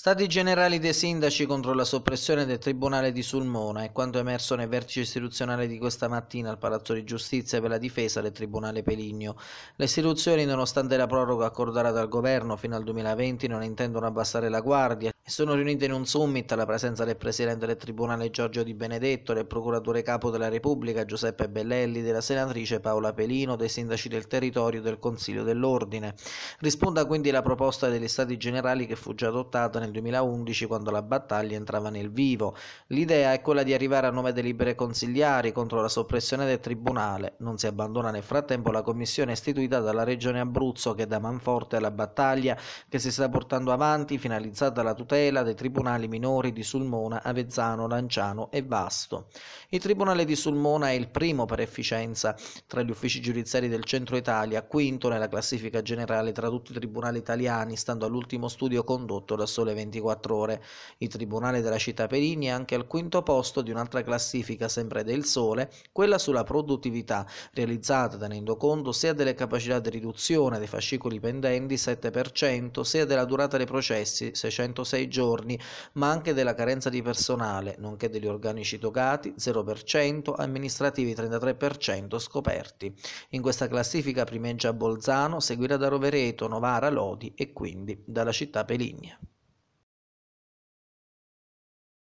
Stati generali dei sindaci contro la soppressione del Tribunale di Sulmona è quanto emerso nel vertice istituzionale di questa mattina al Palazzo di Giustizia per la difesa del Tribunale Peligno. Le istituzioni, nonostante la proroga accordata dal Governo fino al 2020, non intendono abbassare la guardia e sono riunite in un summit alla presenza del Presidente del Tribunale Giorgio Di Benedetto, del Procuratore Capo della Repubblica Giuseppe Bellelli, della Senatrice Paola Pelino, dei sindaci del territorio e del Consiglio dell'Ordine. Risponda quindi la proposta degli Stati generali che fu già adottata nel nel 2011 quando la battaglia entrava nel vivo. L'idea è quella di arrivare a nove delibere consigliari contro la soppressione del tribunale. Non si abbandona nel frattempo la commissione istituita dalla regione Abruzzo che dà manforte alla battaglia che si sta portando avanti finalizzata alla tutela dei tribunali minori di Sulmona, Avezzano, Lanciano e Vasto. Il tribunale di Sulmona è il primo per efficienza tra gli uffici giudiziari del centro Italia, quinto nella classifica generale tra tutti i tribunali italiani, stando all'ultimo studio condotto da Sole le 24 ore. Il Tribunale della città Perini è anche al quinto posto di un'altra classifica sempre del Sole, quella sulla produttività, realizzata tenendo conto sia delle capacità di riduzione dei fascicoli pendenti 7%, sia della durata dei processi 606 giorni, ma anche della carenza di personale, nonché degli organici togati 0%, amministrativi 33% scoperti. In questa classifica primeggia Bolzano, seguita da Rovereto, Novara, Lodi e quindi dalla città Peligna.